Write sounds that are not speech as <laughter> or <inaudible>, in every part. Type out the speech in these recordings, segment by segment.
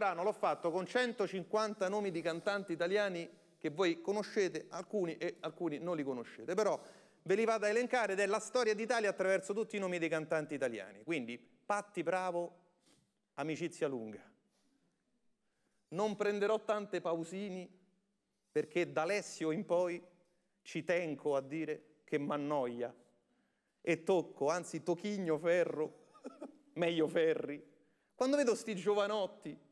brano l'ho fatto con 150 nomi di cantanti italiani che voi conoscete, alcuni e alcuni non li conoscete, però ve li vado a elencare ed è la storia d'Italia attraverso tutti i nomi dei cantanti italiani. Quindi Patti Bravo, Amicizia Lunga. Non prenderò tante pausini perché d'Alessio in poi ci tengo a dire che m'annoia e tocco, anzi tochigno ferro, <laughs> meglio ferri. Quando vedo sti giovanotti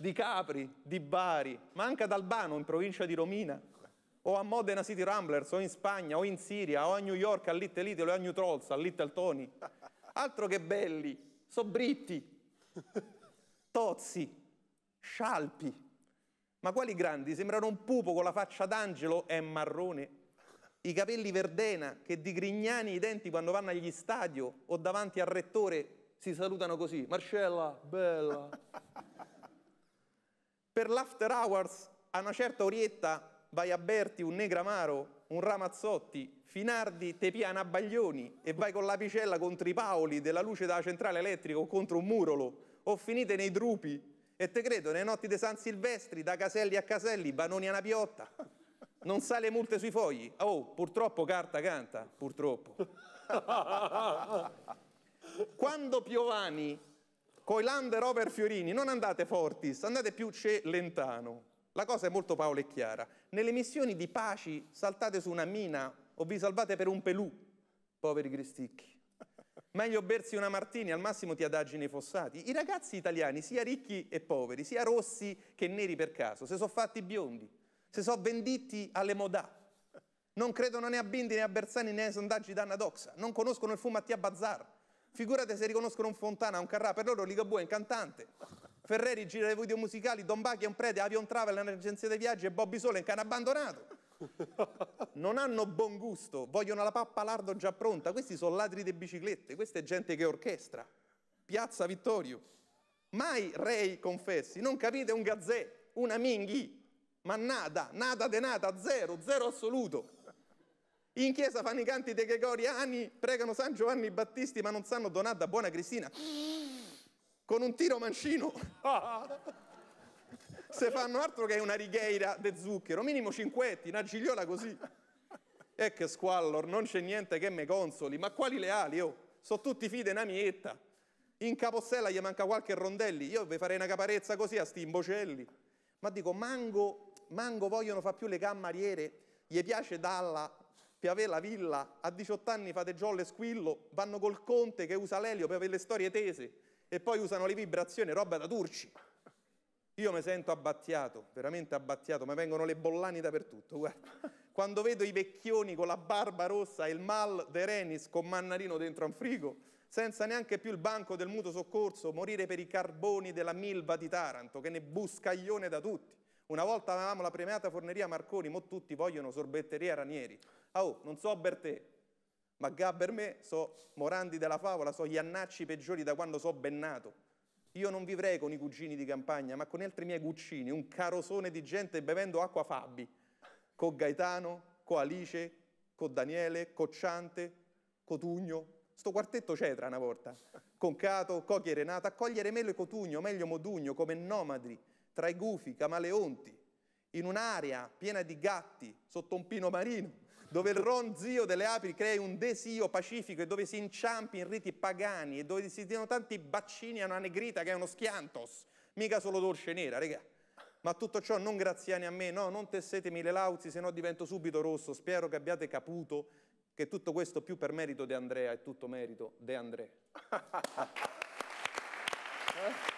di Capri, di Bari, ma anche ad Albano in provincia di Romina, o a Modena City Ramblers, o in Spagna, o in Siria, o a New York, a Little Italy, o a New Trolls, a Little Tony. Altro che belli, sobritti, tozzi, scialpi. Ma quali grandi? Sembrano un pupo con la faccia d'angelo e marrone. I capelli verdena che di Grignani i denti quando vanno agli stadio o davanti al rettore si salutano così. Marcella, bella per l'after hours a una certa orietta vai a berti un Negramaro, un Ramazzotti, Finardi, te Tepiana Baglioni e vai con l'apicella contro i paoli della luce della centrale elettrica o contro un murolo o finite nei drupi e te credo, nei notti di San Silvestri, da Caselli a Caselli, Banoni a una piotta, non sale multe sui fogli. Oh, purtroppo carta canta, purtroppo. <laughs> Quando Piovani coi Coilander, Over, Fiorini, non andate Fortis, andate più c'è Lentano. La cosa è molto paola e chiara. Nelle missioni di paci saltate su una mina o vi salvate per un pelù, poveri cristicchi. Meglio bersi una martini, al massimo ti adagi nei fossati. I ragazzi italiani, sia ricchi e poveri, sia rossi che neri per caso, se sono fatti biondi, se sono venditi alle modà, non credono né a Bindi né a Bersani né ai sondaggi d'Anna Doxa, non conoscono il fumo a Tia Bazzar, Figurate se riconoscono un Fontana, un Carrà, per loro Ligabue è incantante. Ferreri gira le video musicali, Don Bachi è un prete, Avion Travel è un'agenzia dei viaggi e Bobby Sole è un cane abbandonato. Non hanno buon gusto, vogliono la pappa lardo già pronta. Questi sono ladri di biciclette, questa è gente che orchestra. Piazza Vittorio. Mai rei confessi, non capite un gazzè, una minghi, ma nada, nada de nada, zero, zero assoluto. In chiesa fanno i canti dei gregoriani, pregano San Giovanni Battisti, ma non sanno donare da buona Cristina. Con un tiro mancino. Se fanno altro che una righeira de zucchero, minimo cinquetti, una gigliola così. E che squallor, non c'è niente che me consoli, ma quali le ali, oh? Sono tutti fide una mietta. In capossella gli manca qualche rondelli, io vi farei una caparezza così a sti imbocelli. Ma dico, mango, mango vogliono fa più le cammariere, gli piace dalla Piavè la villa, a 18 anni fate giolle e Squillo, vanno col Conte che usa l'elio per avere le storie tese e poi usano le vibrazioni, roba da turci. Io mi sento abbattiato, veramente abbattiato, mi vengono le bollani dappertutto, guarda. Quando vedo i vecchioni con la barba rossa e il mal de Renis con Mannarino dentro a un frigo, senza neanche più il banco del mutuo soccorso, morire per i carboni della Milva di Taranto, che ne buscaglione da tutti. Una volta avevamo la premiata forneria Marconi, mo tutti vogliono sorbetteria Ranieri. Ah, oh, non so per te, ma ga per me so Morandi della favola, so gli annacci peggiori da quando so ben nato. Io non vivrei con i cugini di campagna, ma con gli altri miei cuccini, un carosone di gente bevendo acqua Fabbi, con Gaetano, con Alice, con Daniele, con Cocciante, Cotugno, sto quartetto c'era una volta, con Cato, Cocchi e Renata, a cogliere Melo e Cotugno, meglio Modugno, come nomadi, tra i gufi, i camaleonti, in un'area piena di gatti, sotto un pino marino, dove il ronzio delle api crea un desio pacifico e dove si inciampi in riti pagani e dove si diano tanti baccini a una negrita che è uno schiantos, mica solo dolce nera, regà. Ma tutto ciò non graziani a me, no, non tessetemi le lauzi, se no divento subito rosso. Spero che abbiate caputo che tutto questo più per merito di Andrea è tutto merito di Andrea. <laughs>